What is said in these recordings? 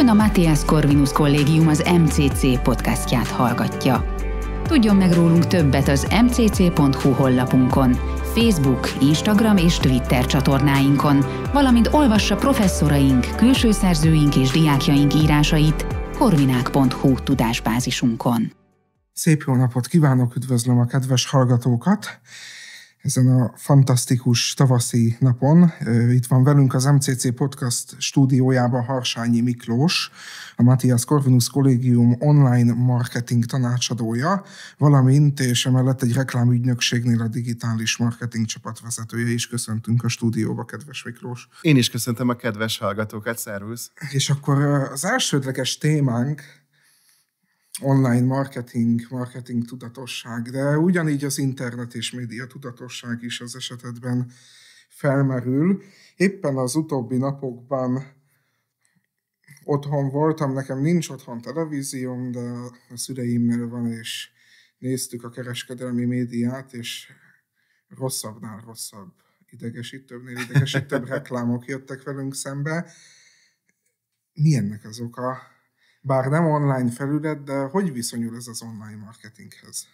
Ön a Matthias Corvinus Kollégium az MCC podcastját hallgatja. Tudjon meg rólunk többet az mcc.hu honlapunkon, Facebook, Instagram és Twitter csatornáinkon, valamint olvassa professzoraink, külsőszerzőink és diákjaink írásait korvinák.hu tudásbázisunkon. Szép jó napot kívánok, üdvözlöm a kedves hallgatókat! ezen a fantasztikus tavaszi napon. Itt van velünk az MCC Podcast stúdiójában Harsányi Miklós, a Matthias Corvinus Kollégium online marketing tanácsadója, valamint és emellett egy reklámügynökségnél a digitális marketing csapatvezetője is. Köszöntünk a stúdióba, kedves Miklós. Én is köszöntöm a kedves hallgatókat, szervusz! És akkor az elsődleges témánk online marketing, marketing tudatosság, de ugyanígy az internet és média tudatosság is az esetedben felmerül. Éppen az utóbbi napokban otthon voltam, nekem nincs otthon televízióm, de a szüleimnél van, és néztük a kereskedelmi médiát, és rosszabbnál rosszabb, idegesítőbbnél idegesítőbb reklámok jöttek velünk szembe. Milyennek az oka? bár nem online felület, de hogy viszonyul ez az online marketinghez?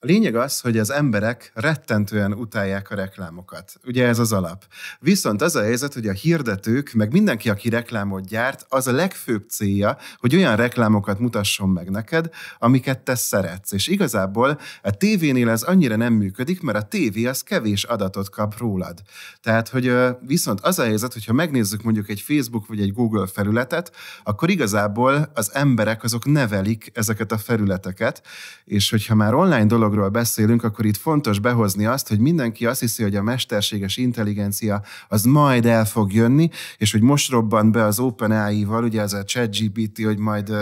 A lényeg az, hogy az emberek rettentően utálják a reklámokat. Ugye ez az alap. Viszont az a helyzet, hogy a hirdetők, meg mindenki, aki reklámot gyárt, az a legfőbb célja, hogy olyan reklámokat mutasson meg neked, amiket te szeretsz. És igazából a tévénél ez annyira nem működik, mert a tévé az kevés adatot kap rólad. Tehát, hogy viszont az a helyzet, hogyha megnézzük mondjuk egy Facebook vagy egy Google felületet, akkor igazából az emberek azok nevelik ezeket a felületeket, és hogyha már online dolog dologról beszélünk, akkor itt fontos behozni azt, hogy mindenki azt hiszi, hogy a mesterséges intelligencia az majd el fog jönni, és hogy most robban be az OpenAI-val, ugye ez a ChatGPT, hogy majd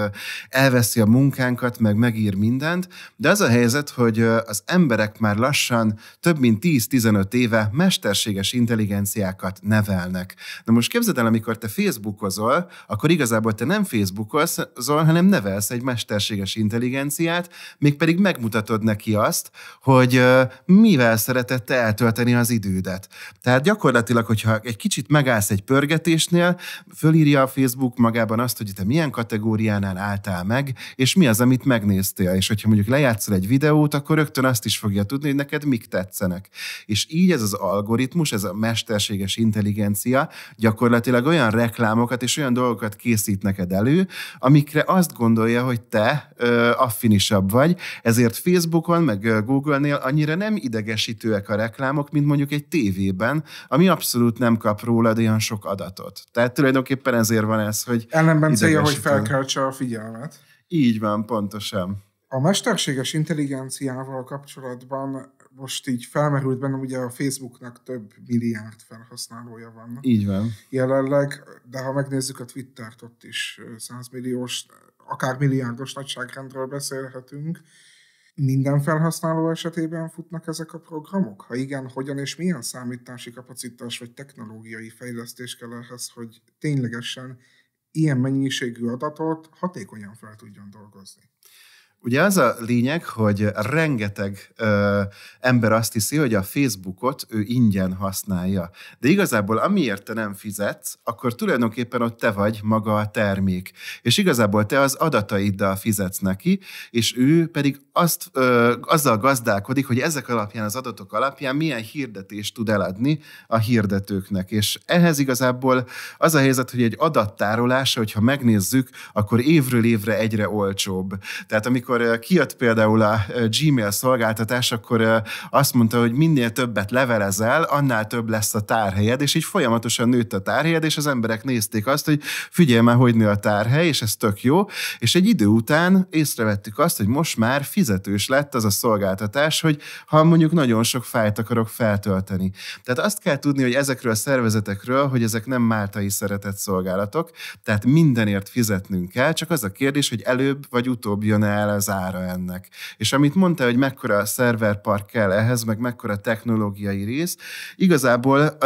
elveszi a munkánkat, meg megír mindent, de az a helyzet, hogy az emberek már lassan több mint 10-15 éve mesterséges intelligenciákat nevelnek. Na most képzeld el, amikor te Facebookozol, akkor igazából te nem Facebookozol, hanem nevelsz egy mesterséges intelligenciát, mégpedig megmutatod neki azt, hogy mivel szeretette eltölteni az idődet. Tehát gyakorlatilag, hogyha egy kicsit megállsz egy pörgetésnél, fölírja a Facebook magában azt, hogy te milyen kategóriánál álltál meg, és mi az, amit megnéztél. És hogyha mondjuk lejátszol egy videót, akkor rögtön azt is fogja tudni, hogy neked mik tetszenek. És így ez az algoritmus, ez a mesterséges intelligencia gyakorlatilag olyan reklámokat és olyan dolgokat készít neked elő, amikre azt gondolja, hogy te ö, affinisabb vagy, ezért Facebookon meg Google-nél annyira nem idegesítőek a reklámok, mint mondjuk egy tévében, ami abszolút nem kap rólad olyan sok adatot. Tehát tulajdonképpen ezért van ez, hogy Ellenben célja, hogy felkeltse a figyelmet. Így van, pontosan. A mesterséges intelligenciával kapcsolatban most így felmerült bennem, ugye a Facebooknak több milliárd felhasználója van. Így van. Jelenleg, de ha megnézzük a Twittert, ott is 100 milliós, akár milliárdos nagyságrendről beszélhetünk, minden felhasználó esetében futnak ezek a programok? Ha igen, hogyan és milyen számítási kapacitás vagy technológiai fejlesztés kell ehhez, hogy ténylegesen ilyen mennyiségű adatot hatékonyan fel tudjon dolgozni? Ugye az a lényeg, hogy rengeteg ö, ember azt hiszi, hogy a Facebookot ő ingyen használja. De igazából amiért te nem fizetsz, akkor tulajdonképpen ott te vagy maga a termék. És igazából te az adataiddal fizetsz neki, és ő pedig azt, ö, azzal gazdálkodik, hogy ezek alapján, az adatok alapján milyen hirdetést tud eladni a hirdetőknek. És ehhez igazából az a helyzet, hogy egy adattárolása, hogyha megnézzük, akkor évről évre egyre olcsóbb. Tehát amikor amikor eh, kijött például a eh, Gmail szolgáltatás, akkor eh, azt mondta, hogy minél többet levelezel, annál több lesz a tárhelyed, és így folyamatosan nőtt a tárhelyed, és az emberek nézték azt, hogy figyelj már, hogy nő a tárhely, és ez tök jó, és egy idő után észrevettük azt, hogy most már fizetős lett az a szolgáltatás, hogy ha mondjuk nagyon sok fájt akarok feltölteni. Tehát azt kell tudni, hogy ezekről a szervezetekről, hogy ezek nem máltai szeretett szolgálatok, tehát mindenért fizetnünk kell, csak az a kérdés, hogy előbb vagy utóbb jön el az ára ennek. És amit mondta, hogy mekkora szerverpark kell ehhez, meg mekkora technológiai rész, igazából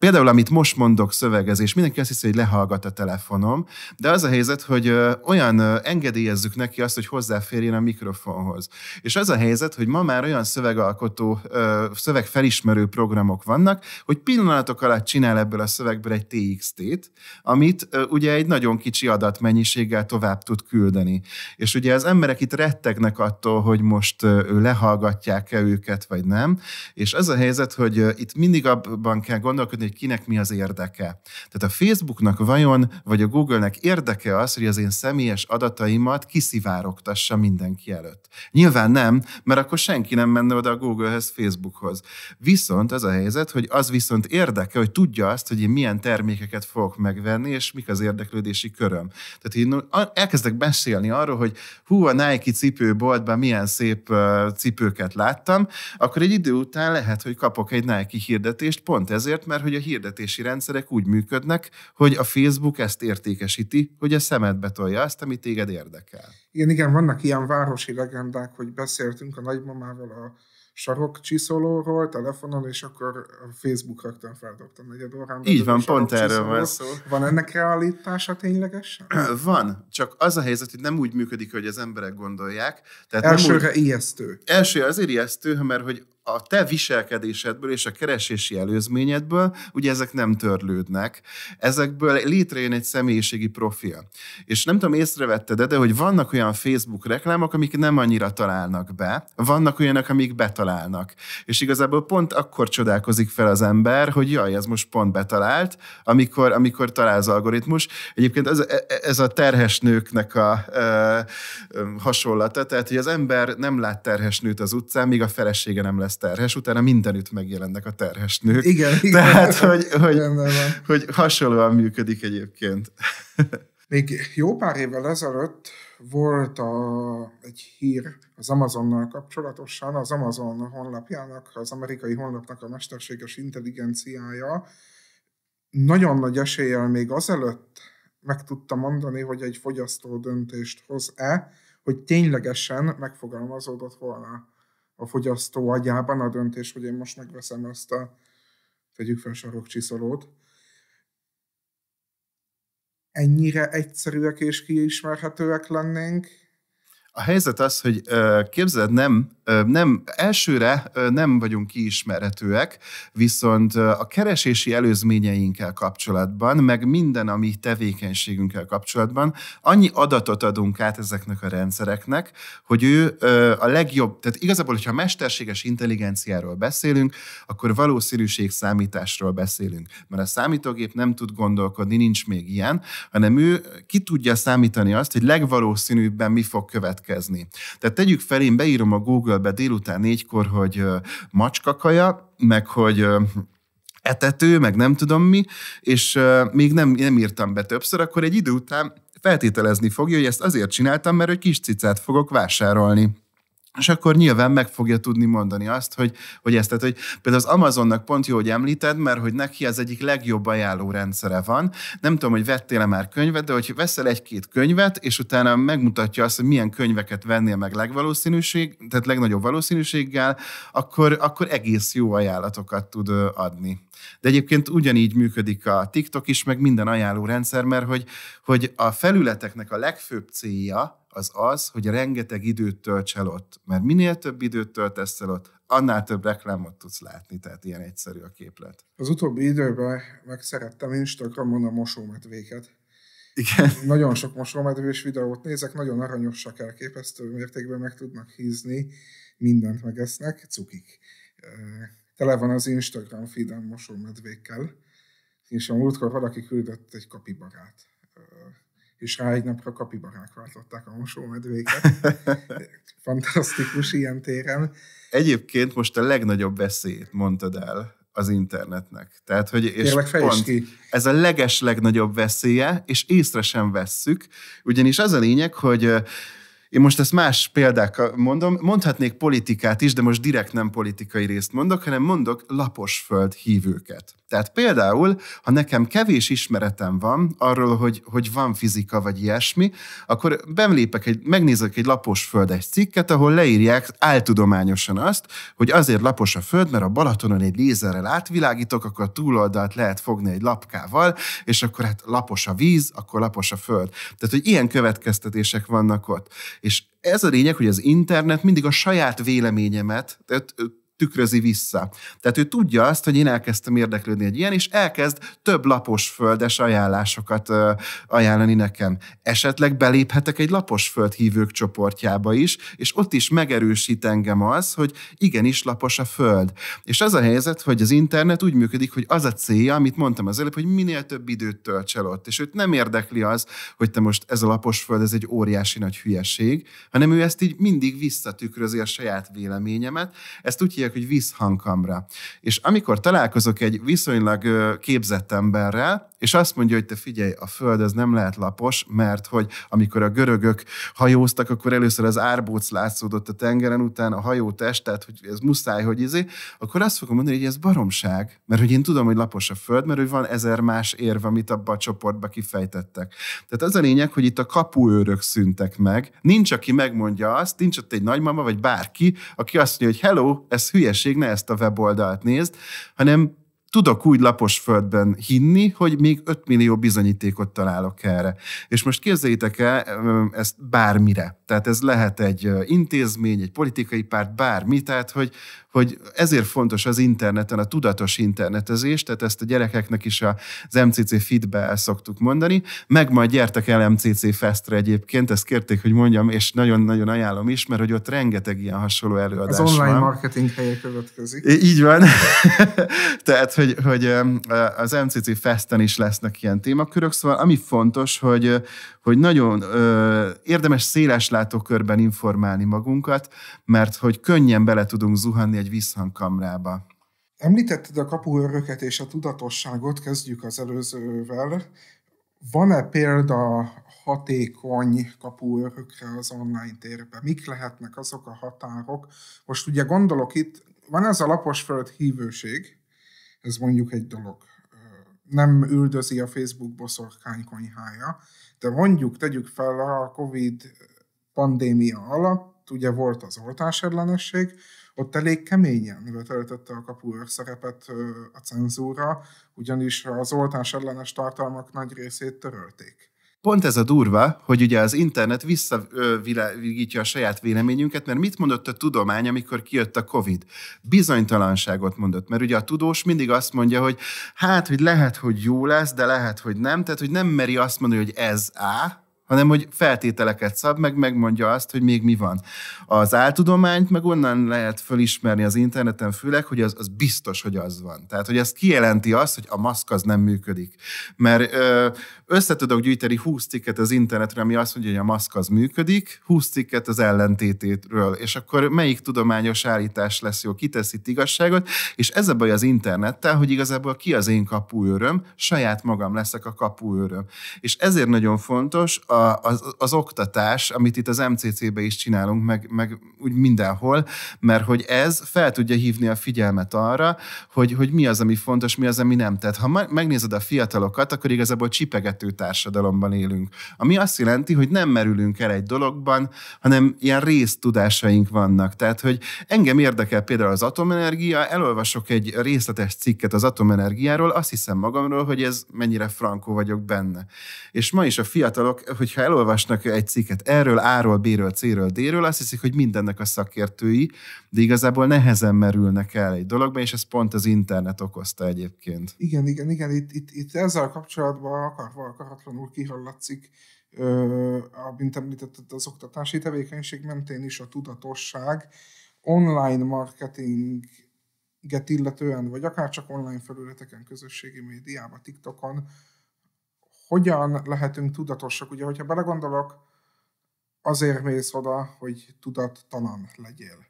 Például, amit most mondok, szövegezés, mindenki azt hiszi, hogy lehallgat a telefonom, de az a helyzet, hogy olyan engedélyezzük neki azt, hogy hozzáférjen a mikrofonhoz. És az a helyzet, hogy ma már olyan szövegalkotó, szövegfelismerő programok vannak, hogy pillanatok alatt csinál ebből a szövegből egy TXT-t, amit ugye egy nagyon kicsi adatmennyiséggel tovább tud küldeni. És ugye az emberek itt rettegnek attól, hogy most lehallgatják-e őket, vagy nem. És az a helyzet, hogy itt mindig abban kell gondolkodni, hogy kinek mi az érdeke. Tehát a Facebooknak vajon, vagy a Googlenek érdeke az, hogy az én személyes adataimat kiszivárogtassa mindenki előtt. Nyilván nem, mert akkor senki nem menne oda a Googlehez, Facebookhoz. Viszont az a helyzet, hogy az viszont érdeke, hogy tudja azt, hogy én milyen termékeket fogok megvenni, és mik az érdeklődési köröm. Tehát én elkezdek beszélni arról, hogy hú, a Nike cipőboltban milyen szép cipőket láttam, akkor egy idő után lehet, hogy kapok egy Nike hirdetést, pont ezért, mert hogy a hirdetési rendszerek úgy működnek, hogy a Facebook ezt értékesíti, hogy a szemed betolja azt, ami téged érdekel. Igen, igen, vannak ilyen városi legendák, hogy beszéltünk a nagymamával a sarok csiszolóról telefonon, és akkor a Facebook rögtön feldobta negyed órán. Így van, pont erről van szó. Van ennek realitása ténylegesen? Van, csak az a helyzet, hogy nem úgy működik, hogy az emberek gondolják. Tehát Elsőre nem úgy... ijesztő. Első azért ijesztő, mert hogy a te viselkedésedből és a keresési előzményedből, ugye ezek nem törlődnek, ezekből létrejön egy személyiségi profil. És nem tudom, észrevetted de hogy vannak olyan Facebook reklámok, amik nem annyira találnak be, vannak olyanok, amik betalálnak. És igazából pont akkor csodálkozik fel az ember, hogy jaj, ez most pont betalált, amikor, amikor talál az algoritmus. Egyébként ez, ez a terhes nőknek a ö, ö, hasonlata, tehát hogy az ember nem lát terhes nőt az utcán, míg a felesége nem lesz lesz terhes, utána mindenütt megjelennek a terhes nők. Igen, igen. Tehát, hogy, hogy, hogy, hogy hasonlóan működik egyébként. Még jó pár évvel ezelőtt volt a, egy hír az Amazonnal kapcsolatosan, az Amazon honlapjának, az amerikai honlapnak a mesterséges intelligenciája nagyon nagy eséllyel még azelőtt meg tudta mondani, hogy egy fogyasztó döntést hoz-e, hogy ténylegesen megfogalmazódott volna a fogyasztó agyában a döntés, hogy én most megveszem ezt a tegyük fel sarokcsiszolót. Ennyire egyszerűek és kiismerhetőek lennénk, a helyzet az, hogy képzeld, nem, nem elsőre nem vagyunk kiismerhetőek, viszont a keresési előzményeinkkel kapcsolatban, meg minden, ami tevékenységünkkel kapcsolatban, annyi adatot adunk át ezeknek a rendszereknek, hogy ő a legjobb, tehát igazából, hogyha mesterséges intelligenciáról beszélünk, akkor valószínűség számításról beszélünk, mert a számítógép nem tud gondolkodni, nincs még ilyen, hanem ő ki tudja számítani azt, hogy legvalószínűbben mi fog következni következni. Tehát tegyük fel, én beírom a Google-be délután négykor, hogy macskakaja, meg hogy etető, meg nem tudom mi, és még nem, nem írtam be többször, akkor egy idő után feltételezni fogja, hogy ezt azért csináltam, mert hogy kis cicát fogok vásárolni és akkor nyilván meg fogja tudni mondani azt, hogy, hogy ezt, tehát, hogy például az Amazonnak pont jó, hogy említed, mert hogy neki az egyik legjobb ajánló rendszere van. Nem tudom, hogy vettél-e már könyvet, de hogy veszel egy-két könyvet, és utána megmutatja azt, hogy milyen könyveket vennél meg legvalószínűség, tehát legnagyobb valószínűséggel, akkor, akkor egész jó ajánlatokat tud adni. De egyébként ugyanígy működik a TikTok is, meg minden ajánló rendszer, mert hogy, hogy a felületeknek a legfőbb célja, az az, hogy rengeteg időt tölts el ott. Mert minél több időt töltesz el ott, annál több reklámot tudsz látni, tehát ilyen egyszerű a képlet. Az utóbbi időben meg szerettem Instagramon a mosómedvéket. Igen. Nagyon sok mosómedvés videót nézek, nagyon aranyosak, elképesztő mértékben meg tudnak hízni, mindent megesznek, cukik. Tele van az Instagram feedem mosómedvékkel, és a múltkor valaki küldött egy kapibarát és rá egy napra kapibarák váltották a mosómedvéket. Fantasztikus ilyen téren. Egyébként most a legnagyobb veszélyt mondtad el az internetnek. Tehát, hogy és Kérlek, pont ki. ez a leges legnagyobb veszélye, és észre sem vesszük, ugyanis az a lényeg, hogy én most ezt más példákkal mondom, mondhatnék politikát is, de most direkt nem politikai részt mondok, hanem mondok laposföld hívőket. Tehát például, ha nekem kevés ismeretem van arról, hogy, hogy van fizika vagy ilyesmi, akkor bemlépek egy, megnézek egy lapos föld egy cikket, ahol leírják áltudományosan azt, hogy azért lapos a föld, mert a Balatonon egy lézerrel átvilágítok, akkor a túloldalt lehet fogni egy lapkával, és akkor hát lapos a víz, akkor lapos a föld. Tehát, hogy ilyen következtetések vannak ott. És ez a lényeg, hogy az internet mindig a saját véleményemet, tehát tükrözi vissza. Tehát ő tudja azt, hogy én elkezdtem érdeklődni egy ilyen, és elkezd több lapos földes ajánlásokat ö, ajánlani nekem. Esetleg beléphetek egy lapos föld hívők csoportjába is, és ott is megerősít engem az, hogy igenis lapos a föld. És az a helyzet, hogy az internet úgy működik, hogy az a célja, amit mondtam az előbb, hogy minél több időt tölts el ott. És őt nem érdekli az, hogy te most ez a lapos föld, ez egy óriási nagy hülyeség, hanem ő ezt így mindig visszatükrözi a saját véleményemet. Ezt úgy hívják, hívják, hogy visszhangkamra. És amikor találkozok egy viszonylag képzett emberrel, és azt mondja, hogy te figyelj, a föld az nem lehet lapos, mert hogy amikor a görögök hajóztak, akkor először az árbóc látszódott a tengeren, után a hajó test, tehát hogy ez muszáj, hogy izé, akkor azt fogom mondani, hogy ez baromság, mert hogy én tudom, hogy lapos a föld, mert hogy van ezer más érve, amit abba a csoportba kifejtettek. Tehát az a lényeg, hogy itt a kapuőrök szűntek meg, nincs, aki megmondja azt, nincs ott egy nagymama, vagy bárki, aki azt mondja, hogy hello, ez hülye hülyeség, ne ezt a weboldalt nézd, hanem tudok úgy lapos földben hinni, hogy még 5 millió bizonyítékot találok erre. És most képzeljétek el ezt bármire. Tehát ez lehet egy intézmény, egy politikai párt, bármi, tehát hogy, hogy ezért fontos az interneten, a tudatos internetezés, tehát ezt a gyerekeknek is az MCC fitbe el szoktuk mondani, meg majd gyertek el MCC Festre egyébként, ezt kérték, hogy mondjam, és nagyon-nagyon ajánlom is, mert hogy ott rengeteg ilyen hasonló előadás Az online van. marketing helye következik. Így van. tehát, hogy, hogy az MCC Festen is lesznek ilyen témakörök, szóval ami fontos, hogy, hogy nagyon ö, érdemes széles látókörben informálni magunkat, mert hogy könnyen bele tudunk zuhanni egy visszhangkamrába. Említetted a kapuőröket és a tudatosságot, kezdjük az előzővel. Van-e példa hatékony kapuőrökre az online térben? Mik lehetnek azok a határok? Most ugye gondolok itt, van ez a laposföld hívőség, ez mondjuk egy dolog. Nem üldözi a Facebook boszorkány konyhája, de mondjuk tegyük fel a Covid pandémia alatt, ugye volt az oltás ellenesség, ott elég keményen letöltötte a kapuőr szerepet a cenzúra, ugyanis az oltás ellenes tartalmak nagy részét törölték. Pont ez a durva, hogy ugye az internet visszavilágítja a saját véleményünket, mert mit mondott a tudomány, amikor kijött a COVID? Bizonytalanságot mondott, mert ugye a tudós mindig azt mondja, hogy hát, hogy lehet, hogy jó lesz, de lehet, hogy nem, tehát hogy nem meri azt mondani, hogy ez A, hanem hogy feltételeket szab, meg megmondja azt, hogy még mi van. Az áltudományt meg onnan lehet fölismerni az interneten, főleg, hogy az, az biztos, hogy az van. Tehát, hogy ez kijelenti azt, hogy a maszk az nem működik. Mert összetudok gyűjteni 20 cikket az internetre, ami azt mondja, hogy a maszk az működik, 20 cikket az ellentététről, és akkor melyik tudományos állítás lesz jó, kiteszi igazságot, és ez a baj az internettel, hogy igazából ki az én kapuőröm, saját magam leszek a kapuőröm. És ezért nagyon fontos a az, az oktatás, amit itt az MCC-be is csinálunk, meg, meg úgy mindenhol, mert hogy ez fel tudja hívni a figyelmet arra, hogy, hogy mi az, ami fontos, mi az, ami nem. Tehát ha megnézed a fiatalokat, akkor igazából csipegető társadalomban élünk. Ami azt jelenti, hogy nem merülünk el egy dologban, hanem ilyen résztudásaink vannak. Tehát, hogy engem érdekel például az atomenergia, elolvasok egy részletes cikket az atomenergiáról, azt hiszem magamról, hogy ez mennyire frankó vagyok benne. És ma is a fiatalok, hogy hogyha elolvasnak egy cikket erről, áról, ról B-ről, C-ről, D-ről, azt hiszik, hogy mindennek a szakértői, de igazából nehezen merülnek el egy dologba, és ez pont az internet okozta egyébként. Igen, igen, igen, itt, itt, itt ezzel kapcsolatban akarva akaratlanul kihallatszik, mint említetted, az oktatási tevékenység mentén is a tudatosság, online marketing get illetően, vagy akár csak online felületeken, közösségi médiában, TikTokon, hogyan lehetünk tudatosak? Ugye, hogyha belegondolok, azért mész oda, hogy tudattalan legyél.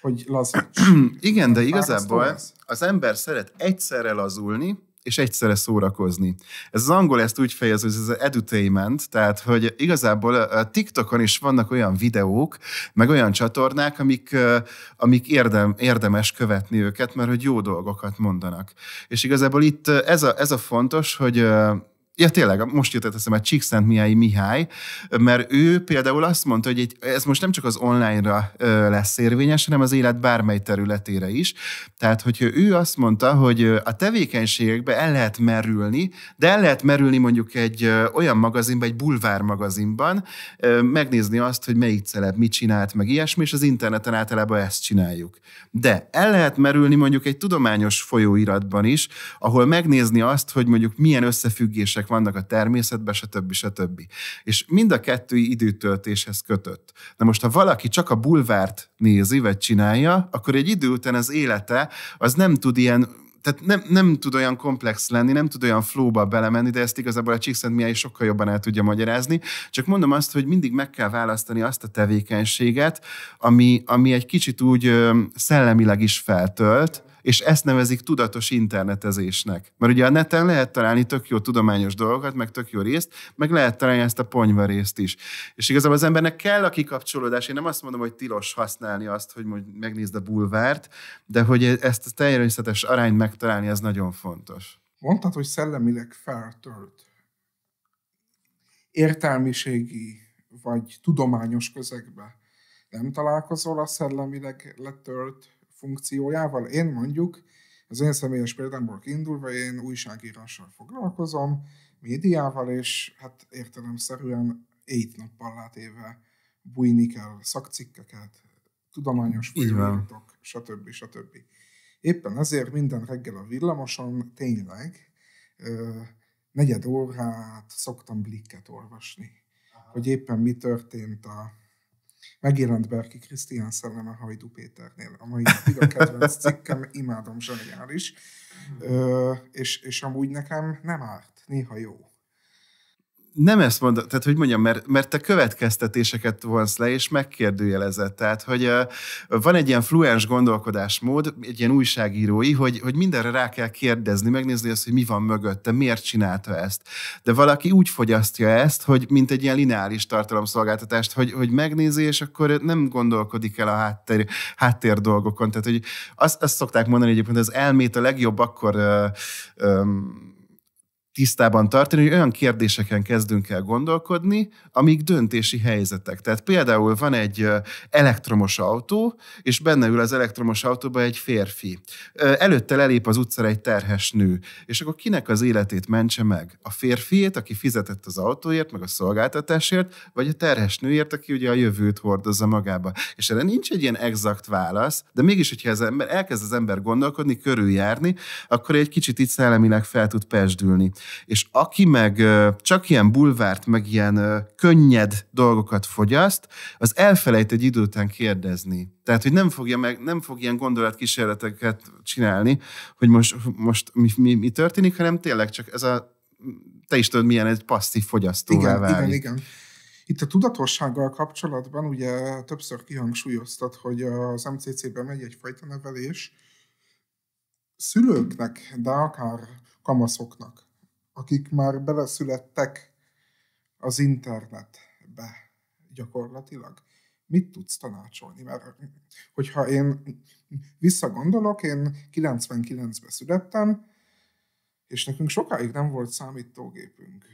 Hogy lazíts. Igen, de igazából az ember szeret egyszerre lazulni, és egyszerre szórakozni. Ez az angol ezt úgy fejez, hogy ez az edutainment, tehát hogy igazából a TikTokon is vannak olyan videók, meg olyan csatornák, amik, amik érdem, érdemes követni őket, mert hogy jó dolgokat mondanak. És igazából itt ez a, ez a fontos, hogy Ja, tényleg, most jutott eszembe Csíkszent Mihály Mihály, mert ő például azt mondta, hogy egy, ez most nem csak az online-ra lesz érvényes, hanem az élet bármely területére is. Tehát, hogyha ő azt mondta, hogy a tevékenységekbe el lehet merülni, de el lehet merülni mondjuk egy olyan magazinban, egy bulvár magazinban, megnézni azt, hogy melyik celeb mit csinált, meg ilyesmi, és az interneten általában ezt csináljuk. De el lehet merülni mondjuk egy tudományos folyóiratban is, ahol megnézni azt, hogy mondjuk milyen összefüggések vannak a természetben, stb. stb. És mind a kettő időtöltéshez kötött. Na most, ha valaki csak a bulvárt nézi, vagy csinálja, akkor egy idő után az élete az nem tud ilyen tehát nem, nem tud olyan komplex lenni, nem tud olyan flóba belemenni, de ezt igazából a Csíkszentmiáj sokkal jobban el tudja magyarázni. Csak mondom azt, hogy mindig meg kell választani azt a tevékenységet, ami, ami egy kicsit úgy ö, szellemileg is feltölt, és ezt nevezik tudatos internetezésnek. Mert ugye a neten lehet találni tök jó tudományos dolgokat, meg tök jó részt, meg lehet találni ezt a ponyva részt is. És igazából az embernek kell a kikapcsolódás. Én nem azt mondom, hogy tilos használni azt, hogy mondjuk megnézd a bulvárt, de hogy ezt a természetes arányt megtalálni, ez nagyon fontos. Mondtad, hogy szellemileg feltölt értelmiségi vagy tudományos közegbe nem találkozol a szellemileg letölt funkciójával. Én mondjuk, az én személyes példámból kiindulva, én újságírással foglalkozom, médiával, és hát értelemszerűen éjt nappal látéve bújni kell szakcikkeket, tudományos folyóiratok, stb. stb. Éppen ezért minden reggel a villamoson tényleg ö, negyed órát szoktam blikket olvasni, Aha. hogy éppen mi történt a Megjelent Berki Krisztián a Hajdu Péternél. A mai napig a kedvenc cikkem, imádom, zseniális. Mhm. Ö, és, és amúgy nekem nem árt, néha jó nem ezt mondom, tehát hogy mondjam, mert, mert te következtetéseket vonsz le, és megkérdőjelezed. Tehát, hogy uh, van egy ilyen fluens gondolkodásmód, egy ilyen újságírói, hogy, hogy mindenre rá kell kérdezni, megnézni azt, hogy mi van mögötte, miért csinálta ezt. De valaki úgy fogyasztja ezt, hogy mint egy ilyen lineáris tartalomszolgáltatást, hogy, hogy megnézi, és akkor nem gondolkodik el a háttér, háttér dolgokon. Tehát, hogy azt, azt szokták mondani egyébként, hogy az elmét a legjobb akkor uh, um, tisztában tartani, hogy olyan kérdéseken kezdünk el gondolkodni, amik döntési helyzetek. Tehát például van egy elektromos autó, és benne ül az elektromos autóba egy férfi. Előtte lelép az utcára egy terhes nő, és akkor kinek az életét mentse meg? A férfiét, aki fizetett az autóért, meg a szolgáltatásért, vagy a terhes nőért, aki ugye a jövőt hordozza magába. És erre nincs egy ilyen exakt válasz, de mégis, hogyha az ember, elkezd az ember gondolkodni, körüljárni, akkor egy kicsit itt szellemileg fel tud pesdülni. És aki meg csak ilyen bulvárt, meg ilyen könnyed dolgokat fogyaszt, az elfelejt egy idő után kérdezni. Tehát, hogy nem fogja meg, nem fog ilyen gondolatkísérleteket csinálni, hogy most, most mi, mi, mi történik, hanem tényleg csak ez a te is tudod, milyen egy passzív fogyasztó. igen, válik. Igen, igen. Itt a tudatossággal kapcsolatban ugye többször kihangsúlyoztat, hogy az MCC-ben megy egyfajta nevelés szülőknek, de akár kamaszoknak akik már beleszülettek az internetbe gyakorlatilag. Mit tudsz tanácsolni? Mert hogyha én visszagondolok, én 99-ben születtem, és nekünk sokáig nem volt számítógépünk.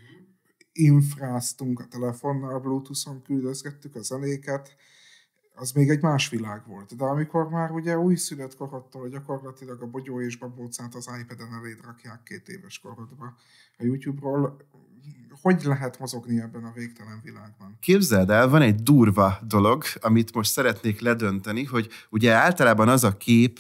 Infráztunk a telefonnal, bluetooth-on küldözgettük a zenéket, az még egy más világ volt. De amikor már ugye újszülött korodtól gyakorlatilag a bogyó és babócát az iPad-en eléd rakják két éves korodba a YouTube-ról, hogy lehet mozogni ebben a végtelen világban? Képzeld el, van egy durva dolog, amit most szeretnék ledönteni, hogy ugye általában az a kép,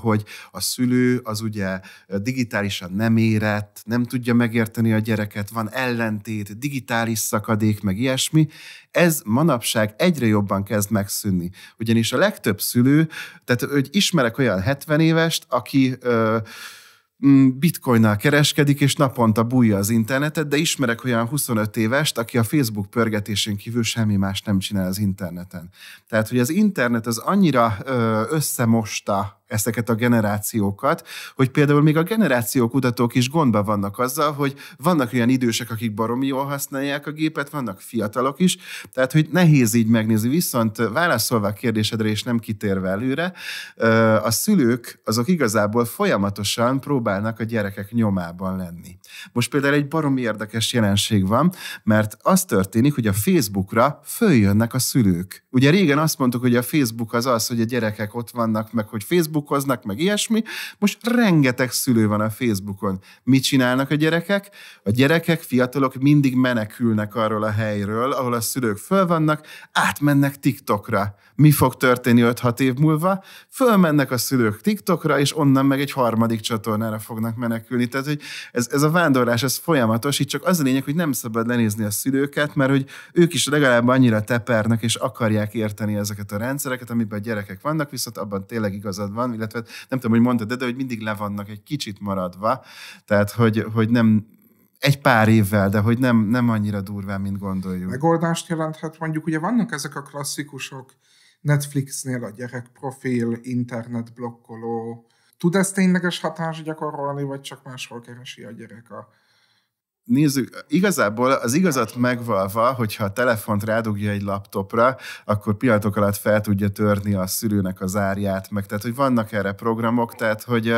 hogy a szülő az ugye digitálisan nem érett, nem tudja megérteni a gyereket, van ellentét, digitális szakadék, meg ilyesmi, ez manapság egyre jobban kezd megszűnni. Ugyanis a legtöbb szülő, tehát hogy ismerek olyan 70 évest, aki ö, Mm, bitcoinnal kereskedik, és naponta bújja az internetet, de ismerek olyan 25 évest, aki a Facebook pörgetésén kívül semmi más nem csinál az interneten. Tehát, hogy az internet az annyira összemosta ezeket a generációkat, hogy például még a generációkutatók is gondban vannak azzal, hogy vannak olyan idősek, akik baromi jól használják a gépet, vannak fiatalok is, tehát hogy nehéz így megnézni. Viszont válaszolva a kérdésedre és nem kitérve előre, a szülők azok igazából folyamatosan próbálnak a gyerekek nyomában lenni. Most például egy baromi érdekes jelenség van, mert az történik, hogy a Facebookra följönnek a szülők. Ugye régen azt mondtuk, hogy a Facebook az az, hogy a gyerekek ott vannak, meg hogy Facebook facebookoznak, meg ilyesmi. Most rengeteg szülő van a Facebookon. Mit csinálnak a gyerekek? A gyerekek, fiatalok mindig menekülnek arról a helyről, ahol a szülők föl vannak, átmennek TikTokra. Mi fog történni 5-6 év múlva? Fölmennek a szülők TikTokra, és onnan meg egy harmadik csatornára fognak menekülni. Tehát, hogy ez, ez a vándorlás, ez folyamatos, itt csak az a lényeg, hogy nem szabad lenézni a szülőket, mert hogy ők is legalább annyira tepernek, és akarják érteni ezeket a rendszereket, amiben a gyerekek vannak, viszont abban tényleg igazad van, van, illetve nem tudom, hogy mondtad, de, de hogy mindig le vannak egy kicsit maradva, tehát hogy, hogy nem, egy pár évvel, de hogy nem, nem annyira durván, mint gondoljuk. Megoldást jelenthet mondjuk, ugye vannak ezek a klasszikusok, Netflixnél a gyerek profil, internet blokkoló. Tud ez tényleges hatást gyakorolni, vagy csak máshol keresi a gyerek a nézzük, igazából az igazat megvalva, hogyha a telefont rádugja egy laptopra, akkor pillanatok alatt fel tudja törni a szülőnek az árját, meg tehát, hogy vannak erre programok, tehát, hogy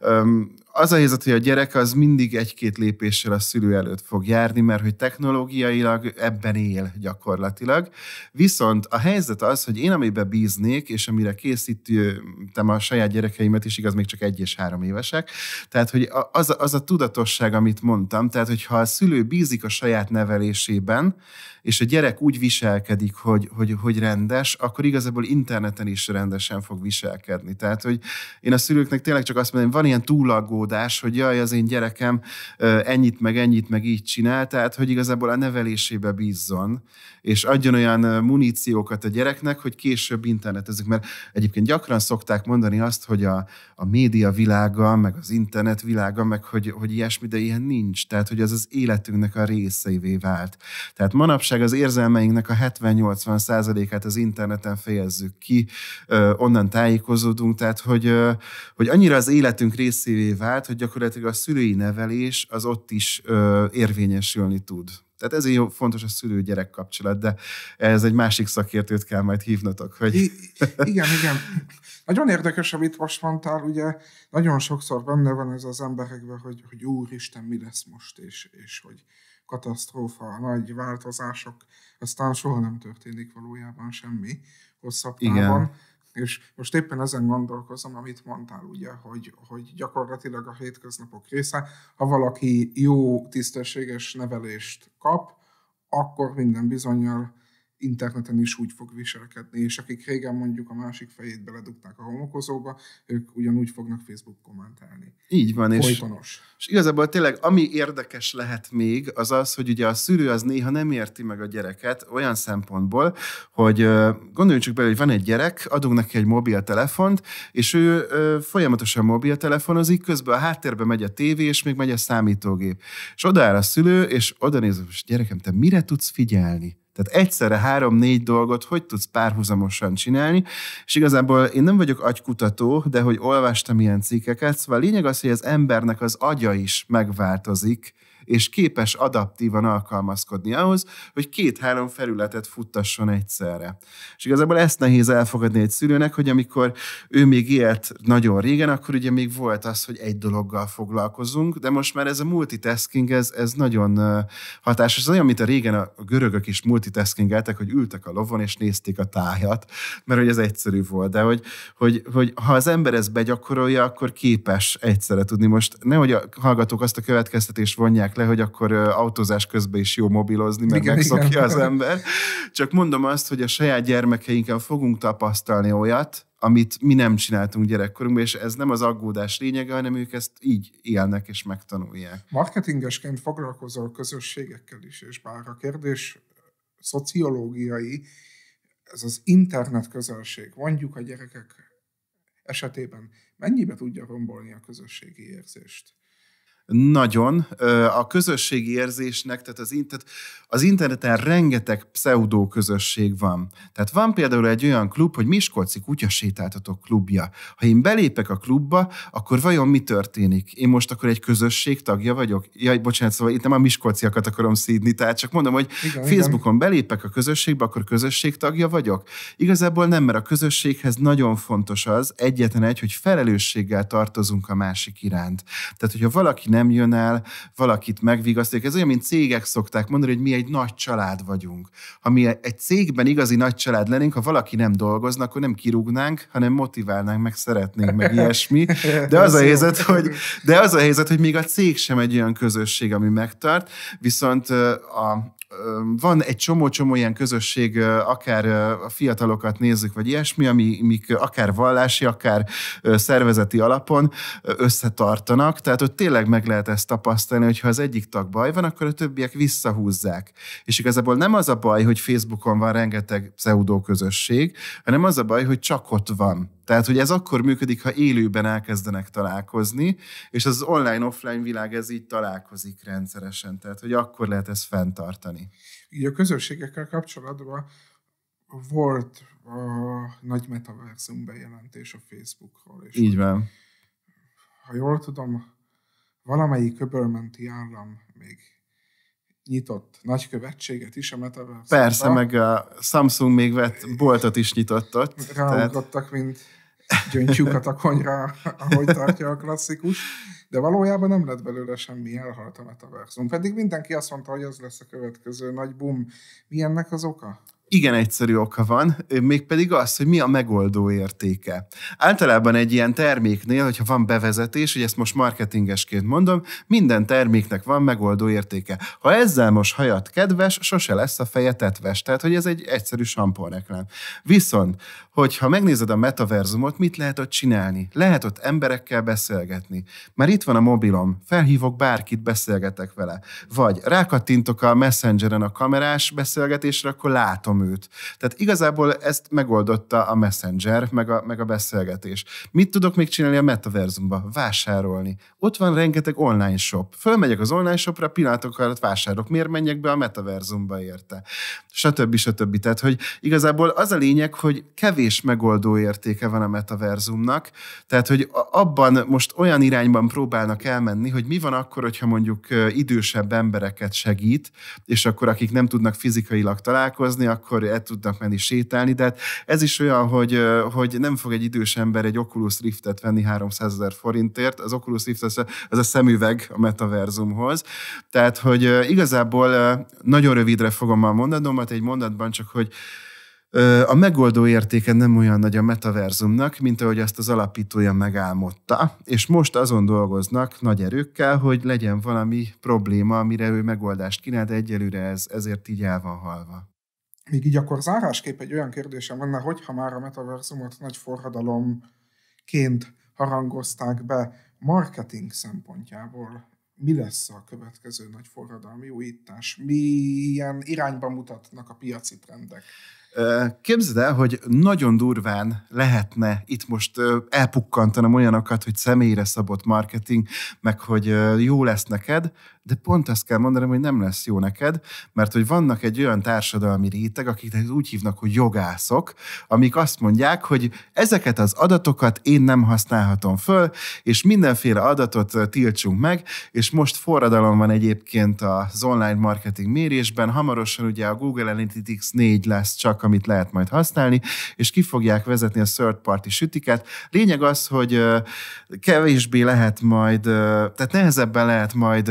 um, az a helyzet, hogy a gyerek az mindig egy-két lépéssel a szülő előtt fog járni, mert hogy technológiailag ebben él gyakorlatilag. Viszont a helyzet az, hogy én amiben bíznék, és amire készítettem a saját gyerekeimet is, igaz, még csak egy és három évesek, tehát hogy az, az a tudatosság, amit mondtam, tehát hogyha a szülő bízik a saját nevelésében, és a gyerek úgy viselkedik, hogy, hogy, hogy rendes, akkor igazából interneten is rendesen fog viselkedni. Tehát, hogy én a szülőknek tényleg csak azt mondom, van ilyen túlaggódás, hogy jaj, az én gyerekem ennyit, meg ennyit, meg így csinál, tehát, hogy igazából a nevelésébe bízzon, és adjon olyan muníciókat a gyereknek, hogy később internetezik. Mert egyébként gyakran szokták mondani azt, hogy a, a média világa, meg az internet világa, meg hogy, hogy ilyesmi, de ilyen nincs. Tehát, hogy az az életünknek a részeivé vált. Tehát manapság manapság az érzelmeinknek a 70-80%-át az interneten fejezzük ki, onnan tájékozódunk, tehát hogy, hogy annyira az életünk részévé vált, hogy gyakorlatilag a szülői nevelés az ott is érvényesülni tud. Tehát ezért fontos a szülő-gyerek kapcsolat, de ez egy másik szakértőt kell majd hívnotok. Hogy... igen, igen. Nagyon érdekes, amit most mondtál, ugye nagyon sokszor benne van ez az emberekben, hogy, hogy úristen, mi lesz most, és, és hogy, katasztrófa, a nagy változások, aztán soha nem történik valójában semmi hosszabb távon. Igen. És most éppen ezen gondolkozom, amit mondtál, ugye, hogy, hogy gyakorlatilag a hétköznapok része, ha valaki jó, tisztességes nevelést kap, akkor minden bizonyal interneten is úgy fog viselkedni, és akik régen mondjuk a másik fejét beledugták a homokozóba, ők ugyanúgy fognak Facebook kommentálni. Így van, Folytonos. és, és igazából tényleg ami érdekes lehet még, az az, hogy ugye a szülő az néha nem érti meg a gyereket olyan szempontból, hogy gondoljunk csak bele, hogy van egy gyerek, adunk neki egy mobiltelefont, és ő folyamatosan mobiltelefonozik, közben a háttérbe megy a tévé, és még megy a számítógép. És odaáll a szülő, és oda néz, és gyerekem, te mire tudsz figyelni? Tehát egyszerre három-négy dolgot hogy tudsz párhuzamosan csinálni, és igazából én nem vagyok agykutató, de hogy olvastam ilyen cikkeket, szóval a lényeg az, hogy az embernek az agya is megváltozik, és képes adaptívan alkalmazkodni ahhoz, hogy két-három felületet futtasson egyszerre. És igazából ezt nehéz elfogadni egy szülőnek, hogy amikor ő még élt nagyon régen, akkor ugye még volt az, hogy egy dologgal foglalkozunk, de most már ez a multitasking, ez, ez nagyon hatásos. Ez olyan, mint a régen a görögök is multitaskingeltek, hogy ültek a lovon és nézték a tájat, mert hogy ez egyszerű volt. De hogy, hogy, hogy ha az ember ezt begyakorolja, akkor képes egyszerre tudni. Most nehogy a hallgatók azt a következtetést vonják írják le, hogy akkor autózás közben is jó mobilozni, mert igen, megszokja igen. az ember. Csak mondom azt, hogy a saját gyermekeinkkel fogunk tapasztalni olyat, amit mi nem csináltunk gyerekkorunkban, és ez nem az aggódás lényege, hanem ők ezt így élnek és megtanulják. Marketingesként foglalkozol közösségekkel is, és bár a kérdés szociológiai, ez az internet közösség, mondjuk a gyerekek esetében mennyibe tudja rombolni a közösségi érzést? Nagyon. A közösségi érzésnek, tehát az, tehát az interneten rengeteg pseudo közösség van. Tehát van például egy olyan klub, hogy Miskolci kutyasétáltató klubja. Ha én belépek a klubba, akkor vajon mi történik? Én most akkor egy közösség tagja vagyok? Jaj, bocsánat, szóval itt nem a Miskolciakat akarom szídni, tehát csak mondom, hogy igen, Facebookon igen. belépek a közösségbe, akkor közösség tagja vagyok? Igazából nem, mert a közösséghez nagyon fontos az, egyetlen egy, hogy felelősséggel tartozunk a másik iránt. Tehát, hogyha valaki nem jön el, valakit megvigasztják. Ez olyan, mint cégek szokták mondani, hogy mi egy nagy család vagyunk. Ha mi egy cégben igazi nagy család lennénk, ha valaki nem dolgozna, akkor nem kirúgnánk, hanem motiválnánk, meg szeretnénk, meg ilyesmi. De az a helyzet, hogy, de az a helyzet, hogy még a cég sem egy olyan közösség, ami megtart, viszont a, van egy csomó-csomó ilyen közösség, akár a fiatalokat nézzük, vagy ilyesmi, amik akár vallási, akár szervezeti alapon összetartanak, tehát ott tényleg meg lehet ezt tapasztalni, hogy ha az egyik tag baj van, akkor a többiek visszahúzzák. És igazából nem az a baj, hogy Facebookon van rengeteg pseudó közösség, hanem az a baj, hogy csak ott van tehát, hogy ez akkor működik, ha élőben elkezdenek találkozni, és az online-offline világ ez így találkozik rendszeresen, tehát, hogy akkor lehet ezt fenntartani. Így a közösségekkel kapcsolatban volt a nagy metaverzum bejelentés a Facebookról. És így van. Ha jól tudom, valamelyik öbölmenti állam még nyitott nagykövetséget is a Metaverse. Persze, a... meg a Samsung még vett boltot is nyitott ott. Ráugrottak, tehát... mint gyöngytyúkat a konyra, ahogy tartja a klasszikus, de valójában nem lett belőle semmi, elhalt a metaverzum. Pedig mindenki azt mondta, hogy ez lesz a következő nagy boom. Mi ennek az oka? igen egyszerű oka van, mégpedig az, hogy mi a megoldó értéke. Általában egy ilyen terméknél, hogyha van bevezetés, hogy ezt most marketingesként mondom, minden terméknek van megoldó értéke. Ha ezzel most hajat kedves, sose lesz a feje tetves, tehát hogy ez egy egyszerű samponreklám. Viszont, hogyha megnézed a metaverzumot, mit lehet ott csinálni? Lehet ott emberekkel beszélgetni. Már itt van a mobilom, felhívok bárkit, beszélgetek vele. Vagy rákattintok a messengeren a kamerás beszélgetésre, akkor látom őt. Tehát igazából ezt megoldotta a Messenger, meg a, meg a beszélgetés. Mit tudok még csinálni a metaverzumban? Vásárolni. Ott van rengeteg online shop. Fölmegyek az online shopra, pillanatok alatt vásárolok. Miért menjek be a metaverzumba érte? Stb. stb. Tehát, hogy igazából az a lényeg, hogy kevés megoldó értéke van a metaverzumnak, tehát, hogy abban most olyan irányban próbálnak elmenni, hogy mi van akkor, hogyha mondjuk idősebb embereket segít, és akkor akik nem tudnak fizikailag találkozni, akkor akkor el tudnak menni sétálni, de hát ez is olyan, hogy, hogy nem fog egy idős ember egy Oculus Riftet venni 300 ezer forintért, az Oculus Rift az a, az a szemüveg a metaverzumhoz, tehát hogy igazából nagyon rövidre fogom a mondanomat, egy mondatban csak, hogy a megoldó értéke nem olyan nagy a metaverzumnak, mint ahogy azt az alapítója megálmodta, és most azon dolgoznak nagy erőkkel, hogy legyen valami probléma, amire ő megoldást kínál, de egyelőre ez, ezért így el van halva. Még így akkor zárásképp egy olyan kérdésem lenne, hogyha már a metaverzumot nagy forradalomként harangozták be marketing szempontjából, mi lesz a következő nagy forradalmi újítás? Milyen irányba mutatnak a piaci trendek? Képzeld el, hogy nagyon durván lehetne itt most elpukkantanom olyanokat, hogy személyre szabott marketing, meg hogy jó lesz neked, de pont azt kell mondanom, hogy nem lesz jó neked, mert hogy vannak egy olyan társadalmi réteg, akiket úgy hívnak, hogy jogászok, amik azt mondják, hogy ezeket az adatokat én nem használhatom föl, és mindenféle adatot tiltsunk meg, és most forradalom van egyébként az online marketing mérésben, hamarosan ugye a Google Analytics 4 lesz csak, amit lehet majd használni, és ki fogják vezetni a third party sütiket. Lényeg az, hogy kevésbé lehet majd, tehát nehezebben lehet majd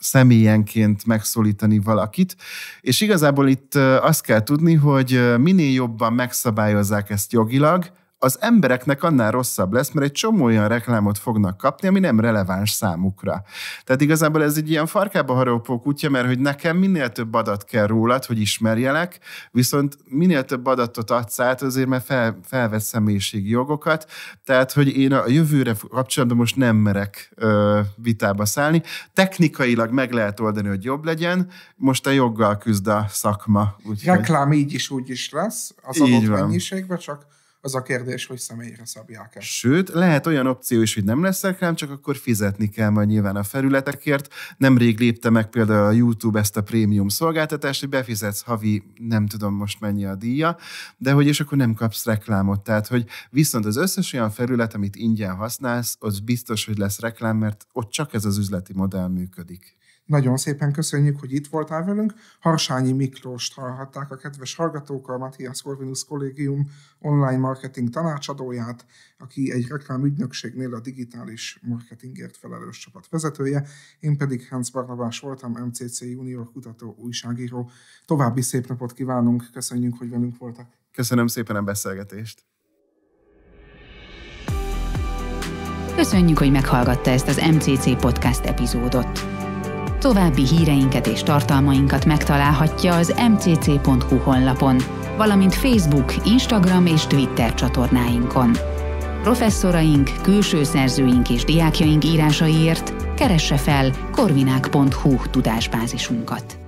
személyenként megszólítani valakit, és igazából itt azt kell tudni, hogy minél jobban megszabályozzák ezt jogilag, az embereknek annál rosszabb lesz, mert egy csomó olyan reklámot fognak kapni, ami nem releváns számukra. Tehát igazából ez egy ilyen farkába harópó kutya, mert hogy nekem minél több adat kell rólad, hogy ismerjelek, viszont minél több adatot adsz át, azért mert fel, felvesz személyiségi jogokat, tehát hogy én a jövőre kapcsolatban most nem merek ö, vitába szállni. Technikailag meg lehet oldani, hogy jobb legyen, most a joggal küzd a szakma. Úgyhogy... Reklám így is úgy is lesz, az adott mennyiségben, csak az a kérdés, hogy személyre szabják el. Sőt, lehet olyan opció is, hogy nem lesz reklám, csak akkor fizetni kell majd nyilván a felületekért. Nemrég lépte meg például a YouTube ezt a prémium szolgáltatást, hogy befizetsz havi, nem tudom most mennyi a díja, de hogy és akkor nem kapsz reklámot. Tehát, hogy viszont az összes olyan felület, amit ingyen használsz, az biztos, hogy lesz reklám, mert ott csak ez az üzleti modell működik. Nagyon szépen köszönjük, hogy itt voltál velünk. Harsányi Miklós hallhatták a kedves hallgatók, a Matthias Corvinus Kollégium online marketing tanácsadóját, aki egy reklámügynökségnél a digitális marketingért felelős csapat vezetője. Én pedig Hans Barnabás voltam, MCC junior kutató újságíró. További szép napot kívánunk, köszönjük, hogy velünk voltak. Köszönöm szépen a beszélgetést. Köszönjük, hogy meghallgatta ezt az MCC Podcast epizódot. További híreinket és tartalmainkat megtalálhatja az mcc.hu honlapon, valamint Facebook, Instagram és Twitter csatornáinkon. Professzoraink, külső szerzőink és diákjaink írásaiért keresse fel korvinák.hu tudásbázisunkat.